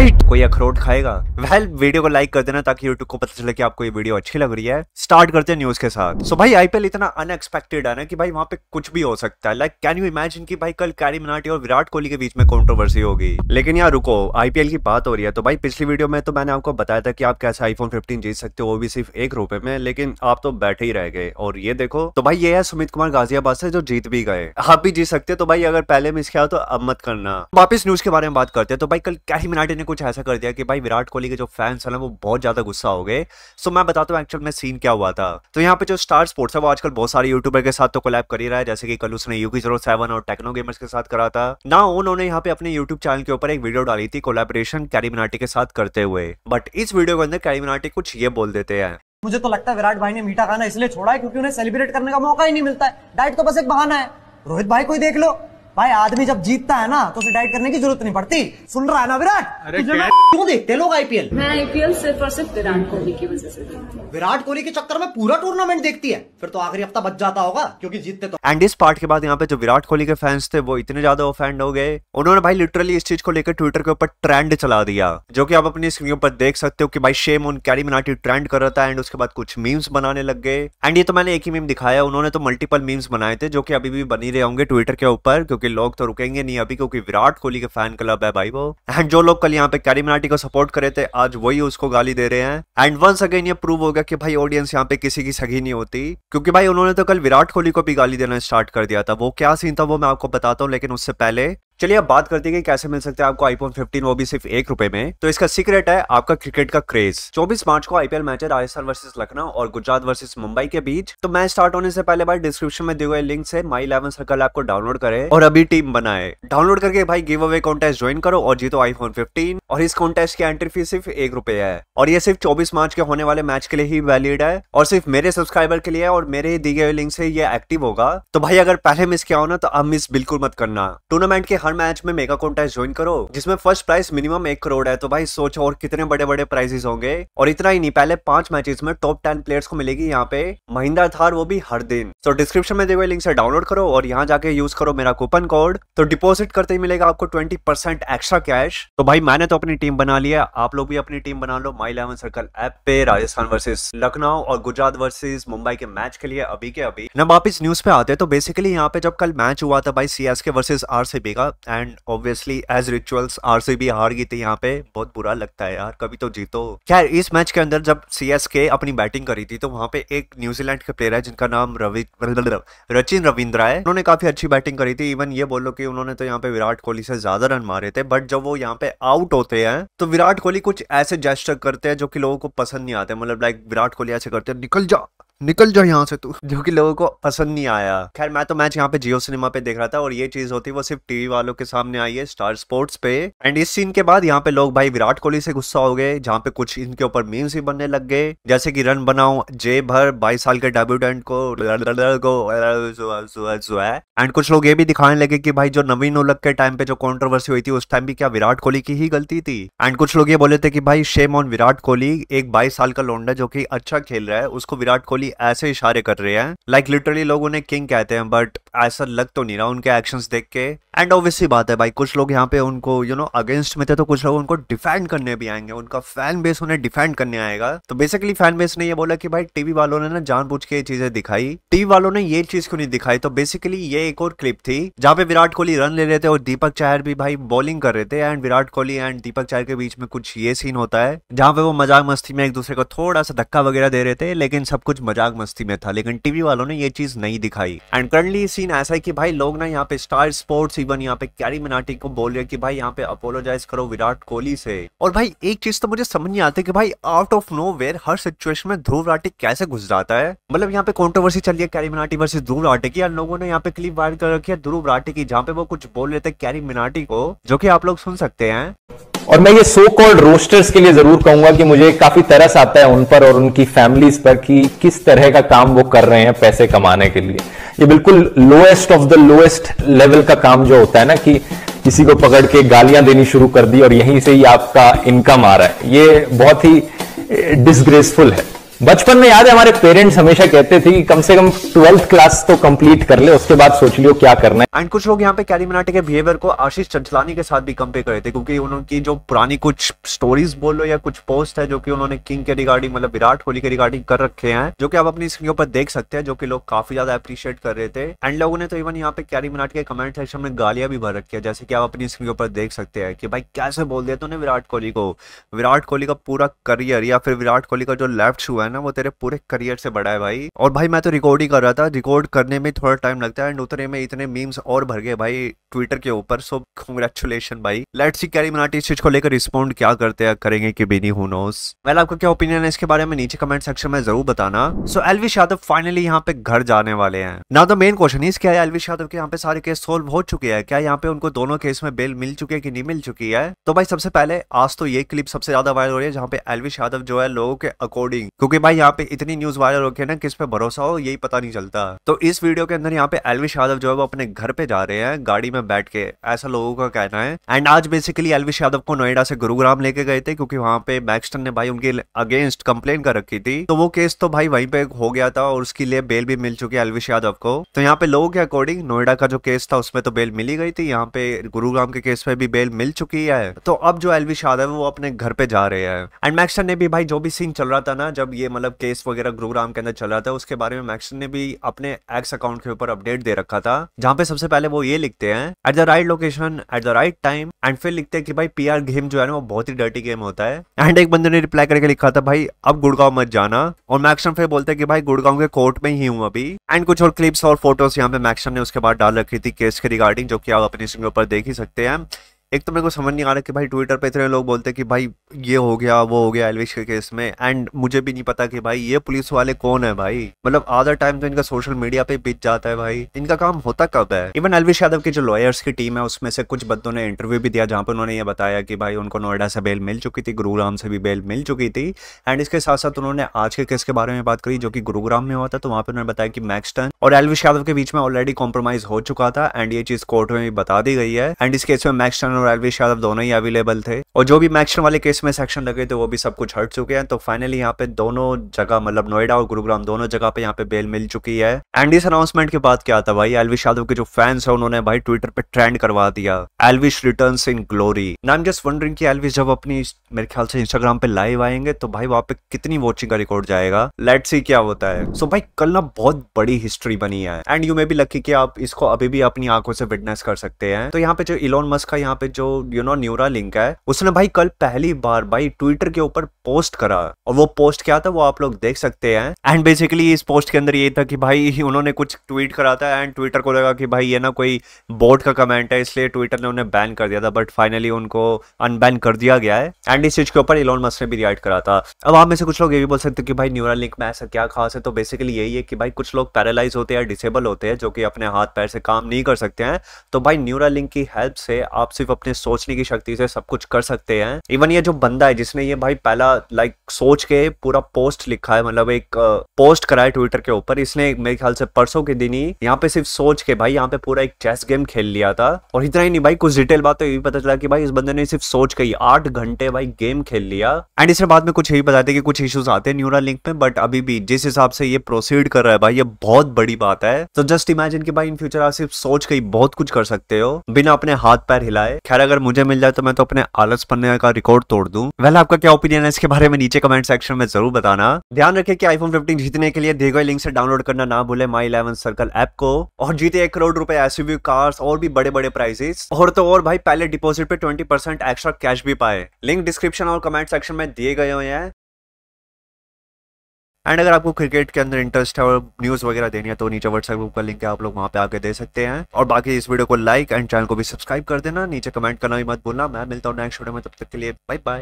right कोई अखरोट खाएगा वेल वीडियो को लाइक कर देना ताकि यूट्यूब को पता चले कि आपको ये वीडियो अच्छी लग रही है स्टार्ट करते हैं न्यूज के साथ सो so, भाई आईपीएल इतना अनएक्सपेक्टेड है ना कि भाई वहाँ पे कुछ भी हो सकता है लाइक कैन यू इमेजिन कि भाई कल कैरी मिनाटी और विराट कोहली के बीच में कॉन्ट्रोवर्सी होगी लेकिन यार रुको आईपीएल की बात हो रही है तो भाई पिछली वीडियो में तो मैंने आपको बताया था कि आप कैसे आईफोन फिफ्टीन जीत सकते हो वो भी सिर्फ एक रुपए में लेकिन आप तो बैठे ही रह गए और ये देखो तो भाई ये है सुमित कुमार गाजियाबाद से जो जीत भी गए आप भी जीत सकते हो तो भाई अगर पहले मिस किया तो अब मत करना वापिस न्यूज के बारे में बात करते हैं तो भाई कल कैरी मिनाटी ने कुछ ऐसा कर दिया कि भाई विराट कोहली के जो फैंस है ना वो बहुत ज़्यादा गुस्सा हो गए सो मैं बताता हूँ एक्चुअल में सीन क्या हुआ था तो यहाँ पे जो स्टार स्पोर्ट्स है वो आजकल बहुत सारे यूट्यूबर के साथ तो कोलैब कर ही रहा है जैसे कि कल उसने यूकी जीरो सेवन और टेक्नो गेमर्स के साथ करा था ना उन्होंने यहाँ पे अपने यूट्यूब चैनल के ऊपर एक वीडियो डाली थी कोलेबरेशन कैरिमिनाटी के साथ करते हुए बट इस वीडियो के अंदर कैरिमिनाटी कुछ ये बोल देते हैं मुझे तो लगता है विराट भाई ने मीठा खाना इसलिए छोड़ा है क्योंकि उन्हें सेलिब्रेट करने का मौका ही नहीं मिलता है डाइट तो बस एक बहाना है रोहित भाई कोई देख लो भाई आदमी जब जीतता है ना तो उसे डाइट करने की जरूरत नहीं पड़ती सुन रहा है ना विराट क्यों देखते लोग आईपीएल मैं आईपीएल सिर्फ और सिर्फ विराट कोहली की वजह से विराट कोहली के चक्कर में पूरा टूर्नामेंट देखती है फिर तो आखिरी हफ्ता बच जाता होगा क्योंकि जीतते तो एंड इस पार्ट के बाद यहाँ पे जो विराट कोहली के फैंस थे वो इतने ज्यादा ऑफेंड हो गए उन्होंने भाई लिटरली इस चीज को लेकर ट्विटर के ऊपर ट्रेंड चला दिया जो की आप अपनी स्क्रीन पर देख सकते हो कि भाई शेम उन कैरी मिनाटी ट्रेंड कर रहा था एंड उसके बाद कुछ मीम्स बनाने लग गए एंड ये तो मैंने एक ही मीम दिखाया उन्होंने तो मल्टीपल मीम्स बनाए थे जो की अभी भी बनी रहे होंगे ट्विटर के ऊपर क्योंकि लोग तो रुकेंगे नहीं अभी क्योंकि विराट कोहली के फैन क्लब है भाई वो एंड जो लोग कल यहाँ पे कैरी मराठी को सपोर्ट करे थे आज वही उसको गाली दे रहे हैं एंड वंस अगेन ये प्रूव हो गया कि भाई ऑडियंस यहाँ पे किसी की सगी नहीं होती क्योंकि भाई उन्होंने तो कल विराट कोहली को भी गाली देना स्टार्ट कर दिया था वो क्या सीन था वो मैं आपको बताता हूँ लेकिन उससे पहले चलिए अब बात करते हैं कि कैसे मिल सकते हैं आपको आईफोन 15 वो भी सिर्फ एक रुपए में तो इसका सीक्रेट है आपका क्रिकेट का क्रेज 24 मार्च को आईपीएल मैच है राजस्थान वर्सेस लखनऊ और गुजरात वर्सेस मुंबई के बीच तो मैच स्टार्ट होने से पहले भाई डिस्क्रिप्शन में दिए हुए लिंक से माई इलेवन सर्कल आपको डाउनलोड करे और अभी टीम बनाए डाउनलोड करके भाई गिव अवे कॉन्टेस्ट ज्वाइन करो और जीतो आईफोन फिफ्टीन और इस कॉन्टेस्ट की एंट्री फीस सिर्फ एक रुपए है और ये सिर्फ चौबीस मार्च के होने वाले मैच के लिए ही वैलिड है और सिर्फ मेरे सब्सक्राइबर के लिए और मेरे ही दिए हुए लिंक से ये एक्टिव होगा तो भाई अगर पहले मिस किया हो ना तो अब मिस बिल्कुल मत करना टूर्नामेंट के हर हर मैच में मेगा कॉन्टेस्ट ज्वाइन करो जिसमें फर्स्ट प्राइस मिनिमम एक करोड़ है तो भाई सोचो और कितने बड़े बड़े प्राइजेस होंगे और इतना ही नहीं पहले पांच मैचेस में टॉप टेन प्लेयर्स को मिलेगी यहाँ पे महिंदा थार वो भी हर दिन तो डिस्क्रिप्शन में दिए हुए लिंक से डाउनलोड करो और यहाँ जाके यूज करो मेरा कूपन कोड तो डिपोजिट करते ही मिलेगा आपको ट्वेंटी एक्स्ट्रा कैश तो भाई मैंने तो अपनी टीम बना लिया आप लोग भी अपनी टीम बना लो माई इलेवन सर्कल ऐप पे राजस्थान वर्सेज लखनऊ और गुजरात वर्सेज मुंबई के मैच के लिए अभी के अभी न वापिस न्यूज पे आते तो बेसिकली यहाँ पे जब कल मैच हुआ था भाई के वर्सेज आर से बेगा एंड ऑब्वियसली एज रिचुअल्स बी हार गई थी यहाँ पे बहुत बुरा लगता है यार कभी तो जीतो खैर इस मैच के अंदर जब के अपनी बैटिंग करी थी तो वहाँ पे एक न्यूजीलैंड के प्लेयर है जिनका नाम रवि रचिन रविंद्रा है उन्होंने काफी अच्छी बैटिंग करी थी इवन ये बोलो कि उन्होंने तो यहाँ पे विराट कोहली से ज्यादा रन मारे थे बट जब वो यहाँ पे आउट होते हैं तो विराट कोहली कुछ ऐसे जेस्टर करते हैं जो कि लोगों को पसंद नहीं आते मतलब लाइक विराट कोहली ऐसे करते हैं निकल जा निकल जाओ यहाँ से तू जो कि लोगों को पसंद नहीं आया खैर मैं तो मैच यहाँ पे जियो सिनेमा पे देख रहा था और ये चीज होती वो सिर्फ टीवी वालों के सामने आई है स्टार स्पोर्ट्स पे एंड इस सीन के बाद यहाँ पे लोग भाई विराट कोहली से गुस्सा हो गए जहाँ पे कुछ इनके ऊपर मीम्स ही बनने लग गए जैसे की रन बनाओ जे भर बाईस साल के डेब्यूटेंट को एंड कुछ लोग ये भी दिखाने लगे की भाई जो नवीन उलग के टाइम पे जो कॉन्ट्रोवर्सी हुई थी उस टाइम भी क्या विराट कोहली की ही गलती थी एंड कुछ लोग ये बोले थे की भाई शेम ऑन विराट कोहली एक बाईस साल का लोन्डा जो की अच्छा खेल रहा है उसको विराट कोहली कि ऐसे इशारे कर रहे हैं लाइक like, लिटरली लोग उन्हें किंग कहते हैं बट ऐसा लग तो नहीं रहा उनके एक्शन देख के एंड ऑब्वियसली बात है भाई कुछ लोग यहाँ पे उनको यू नो अगेंस्ट में थे तो कुछ लोग उनको डिफेंड करने भी आएंगे उनका फैन बेस उन्हें डिफेंड करने आएगा तो बेसिकली फैन बेस ने ये बोला कि भाई टीवी वालों ने ना जानबूझ के ये चीजें दिखाई टीवी वालों ने ये चीज क्यों नहीं दिखाई तो बेसिकली ये एक और क्लिप थी जहाँ पे विराट कोहली रन ले रहे थे और दीपक चाहर भी भाई बॉलिंग कर रहे थे एंड विराट कोहली एंड दीपक चाहर के बीच में कुछ ये सीन होता है जहाँ पे वो मजाक मस्ती में एक दूसरे को थोड़ा सा धक्का वगैरह दे रहे थे लेकिन सब कुछ मजाक मजाक मस्ती में था लेकिन टीवी वालों ने ये चीज नहीं दिखाई एंड करंटली सीन ऐसा है कि भाई लोग ना यहाँ पे स्टार स्पोर्ट्स इवन यहाँ पे कैरी मिनाटी को बोल रहे कि भाई यहाँ पे अपोलोजाइज करो विराट कोहली से और भाई एक चीज तो मुझे समझ नहीं आती कि भाई आउट ऑफ नो हर सिचुएशन में ध्रुव राठी कैसे घुस जाता है मतलब यहाँ पे कॉन्ट्रोवर्सी चल रही है कैरी मिनाटी वर्सेज ध्रुव राठी की लोगों ने यहाँ पे क्लिप वायरल कर रखी है ध्रुव राठी की जहाँ पे वो कुछ बोल रहे थे कैरी मिनाटी को जो की आप लोग सुन सकते हैं और मैं ये सो कॉल्ड रोस्टर्स के लिए जरूर कहूंगा कि मुझे काफी तरस आता है उन पर और उनकी फैमिलीज पर कि किस तरह का काम वो कर रहे हैं पैसे कमाने के लिए ये बिल्कुल lowest of the lowest level का काम जो होता है ना कि किसी को पकड़ के गालियां देनी शुरू कर दी और यहीं से ही आपका इनकम आ रहा है ये बहुत ही डिसग्रेसफुल eh, है बचपन में याद है हमारे पेरेंट्स हमेशा कहते थे कि कम से कम ट्वेल्थ क्लास तो कंप्लीट कर ले उसके बाद सोच लियो क्या करना है एंड कुछ लोग यहाँ पे कैरी मिनाटे के बिहेवियर को आशीष चंचलानी के साथ भी कंपेयर करे थे क्योंकि उनकी जो पुरानी कुछ स्टोरीज बोल लो या कुछ पोस्ट है जो कि उन्होंने किंग के रिगार्डिंग मतलब विराट कोहली के रिगार्डिंग कर रखे हैं जो कि आप अपनी स्क्रीन पर देख सकते हैं जो कि लोग काफी ज्यादा अप्रिशिएट कर रहे थे एंड लोगों ने तो इवन यहाँ पे कैरी मिनाट के कमेंट सेक्शन में गालियां भी भर रखी है जैसे कि आप अपनी स्क्रीन पर देख सकते हैं कि भाई कैसे बोल दिया तूने विराट कोहली को विराट कोहली का पूरा करियर या फिर विराट कोहली का जो लेफ्ट शू है है ना वो तेरे पूरे करियर से बड़ा है भाई और भाई मैं तो रिकॉर्ड ही कर रहा था रिकॉर्ड करने में थोड़ा टाइम लगता है एंड उतरे में इतने मीम्स और भर गए भाई ट्विटर के ऊपर सो कंग्रेचुलेशन भाई लेट सी कैरी मनाटी चीज को लेकर रिस्पॉन्ड क्या करते हैं करेंगे कि बेनी हु नोस वेल आपका क्या ओपिनियन है इसके बारे में नीचे कमेंट सेक्शन में जरूर बताना सो एलविश यादव फाइनली यहाँ पे घर जाने वाले हैं ना तो मेन क्वेश्चन इज क्या एलविश यादव के यहाँ पे सारे केस सोल्व हो चुके हैं क्या यहाँ पे उनको दोनों केस में बेल मिल चुकी है कि नहीं मिल चुकी है तो भाई सबसे पहले आज तो ये क्लिप सबसे ज्यादा वायरल हो रही है जहाँ पे एलविश यादव जो है लोगों के अकॉर्डिंग क्योंकि भाई यहाँ पे इतनी न्यूज वायरल होकर ना किस पे भरोसा हो यही पता नहीं चलता तो इस वीडियो के अंदर यहाँ पे एलविश यादव जो है वो अपने घर पे जा रहे हैं गाड़ी में बैठ के ऐसा लोगों का कहना है एंड आज बेसिकली एलविश यादव को नोएडा से गुरुग्राम लेके गए थे क्योंकि वहाँ पे मैक्सटन ने भाई उनके अगेंस्ट कंप्लेन कर रखी थी तो वो केस तो भाई वहीं पे हो गया था और उसके लिए बेल भी मिल चुकी है एलविश यादव को तो यहाँ पे लोगों के अकॉर्डिंग नोएडा का जो केस था उसमें तो बेल मिली गई थी यहाँ पे गुरुग्राम के केस में भी बेल मिल चुकी है तो अब जो एलविश यादव है वो अपने घर पे जा रहे हैं एंड मैक्सटन ने भी भाई जो भी सीन चल रहा था ना जब ये मतलब केस वगैरह गुरुग्राम के अंदर चल रहा था उसके बारे में मैक्सन ने भी अपने एक्स अकाउंट के ऊपर अपडेट दे रखा था जहाँ पे सबसे पहले वो ये लिखते हैं at the right location at the right time and फिर लिखते हैं कि भाई पी गेम जो है ना वो बहुत ही डर्टी गेम होता है एंड एक बंदे ने रिप्लाई करके लिखा था भाई अब गुड़गांव मत जाना और मैक्सन फिर बोलते हैं कि भाई गुड़गांव के कोर्ट में ही हूँ अभी एंड कुछ और क्लिप्स और फोटोज यहाँ पे मैक्सन ने उसके बाद डाल रखी थी केस के रिगार्डिंग जो कि आप अपने स्क्रीन ऊपर देख ही सकते हैं एक तो मेरे को समझ नहीं आ रहा कि भाई ट्विटर पे इतने लोग बोलते हैं कि भाई ये हो गया वो हो गया एलविश के केस में एंड मुझे भी नहीं पता कि भाई ये पुलिस वाले कौन है भाई मतलब आधा टाइम तो इनका सोशल मीडिया पे बीत जाता है भाई इनका काम होता कब है इवन एलविश यादव की जो लॉयर्स की टीम है उसमें से कुछ बंदों ने इंटरव्यू भी दिया जहाँ पर उन्होंने ये बताया कि भाई उनको नोएडा से बेल मिल चुकी थी गुरुग्राम से भी बेल मिल चुकी थी एंड इसके साथ साथ उन्होंने आज के केस के बारे में बात करी जो कि गुरुग्राम में हुआ था तो वहाँ पर उन्होंने बताया कि मैक्सटन और एलविश यादव के बीच में ऑलरेडी कॉम्प्रोमाइज हो चुका था एंड ये चीज कोर्ट में भी बता दी गई है एंड इस केस में मैक्सटन और एलविश यादव दोनों ही अवेलेबल थे और जो भी मैक्शन वाले केस में सेक्शन लगे थे वो भी सब कुछ हट चुके हैं तो फाइनली यहाँ पे दोनों जगह मतलब नोएडा और गुरुग्राम दोनों जगह पे यहाँ पे बेल मिल चुकी है एंड इस अनाउंसमेंट के बाद क्या था भाई एलविश यादव के जो फैंस है उन्होंने भाई ट्विटर पे ट्रेंड करवा दिया एलविश रिटर्न इन ग्लोरी ना जस्ट वंडरिंग की एलविश जब अपनी मेरे ख्याल से इंस्टाग्राम पे लाइव आएंगे तो भाई वहाँ पे कितनी वॉचिंग का रिकॉर्ड जाएगा लेट सी क्या होता है सो so भाई कल ना बहुत बड़ी हिस्ट्री बनी है एंड यू मे भी लकी कि आप इसको अभी भी अपनी आंखों से विटनेस कर सकते हैं तो यहाँ पे जो इलोन मस्क का यहाँ पे जो यू नो न्यूरा लिंक है उसने भाई कल पहली बार भाई ट्विटर के ऊपर पोस्ट करा और वो पोस्ट क्या था वो आप लोग देख सकते हैं एंड बेसिकली इस पोस्ट के अंदर ये था कि भाई उन्होंने कुछ ट्वीट करा था एंड ट्विटर को लगा कि भाई ये ना कोई बोर्ड का कमेंट है इसलिए ट्विटर ने उन्हें बैन कर दिया था बट फाइनली उनको अनबैन कर दिया गया है एंड इस चीज के ऊपर इलोन मस्क ने भी रिएक्ट करा था अब आप में से कुछ लोग ये भी बोल सकते कि भाई न्यूरा लिंक में ऐसा क्या खास है तो बेसिकली यही है कि भाई कुछ लोग पैरालाइज होते हैं डिसेबल होते हैं जो कि अपने हाथ पैर से काम नहीं कर सकते हैं तो भाई न्यूरा लिंक की हेल्प से आप सिर्फ अपने सोचने की शक्ति से सब कुछ कर सकते हैं इवन ये जो बंदा है जिसने ये भाई पहला लाइक like, सोच के पूरा पोस्ट लिखा है मतलब एक पोस्ट करा है ट्विटर के ऊपर इसने मेरे ख्याल से परसों के दिन ही यहाँ पे सिर्फ सोच के भाई यहाँ पे पूरा एक चेस गेम खेल लिया था और इतना ही नहीं भाई कुछ डिटेल बात तो ये भी पता चला कि भाई इस बंदे ने सिर्फ सोच के ही आठ घंटे भाई गेम खेल लिया एंड इसने बाद में कुछ यही बताते कि कुछ इश्यूज आते हैं न्यूरा लिंक में बट अभी भी जिस हिसाब से ये प्रोसीड कर रहा है भाई ये बहुत बड़ी बात है तो जस्ट इमेजिन कि भाई इन फ्यूचर आप सिर्फ सोच के ही बहुत कुछ कर सकते हो बिना अपने हाथ पैर हिलाए खैर अगर मुझे मिल जाए तो मैं तो अपने आलस पन्ने का रिकॉर्ड तोड़ दूं वेल आपका क्या ओपिनियन है इसके बारे में नीचे कमेंट सेक्शन में जरूर बताना ध्यान रखें कि आईफोन फिफ्टीन जीतने के लिए दिए गए लिंक से डाउनलोड करना ना भूले माई इलेवन सर्कल ऐप को और जीते एक करोड़ रुपए एस कार्स और भी बड़े बड़े प्राइजेस और तो और भाई पहले डिपोजिट पे ट्वेंटी एक्स्ट्रा कैश भी पाए लिंक डिस्क्रिप्शन और कमेंट सेक्शन में दिए गए हुए हैं एंड अगर आपको क्रिकेट के अंदर इंटरेस्ट है और न्यूज़ वगैरह देनी है तो नीचे व्हाट्सएप ग्रुप का लिंक है आप लोग वहाँ पे आके दे सकते हैं और बाकी इस वीडियो को लाइक एंड चैनल को भी सब्सक्राइब कर देना नीचे कमेंट करना भी मत भूलना मैं मिलता हूँ नेक्स्ट वीडियो में तब तक के लिए बाय बाय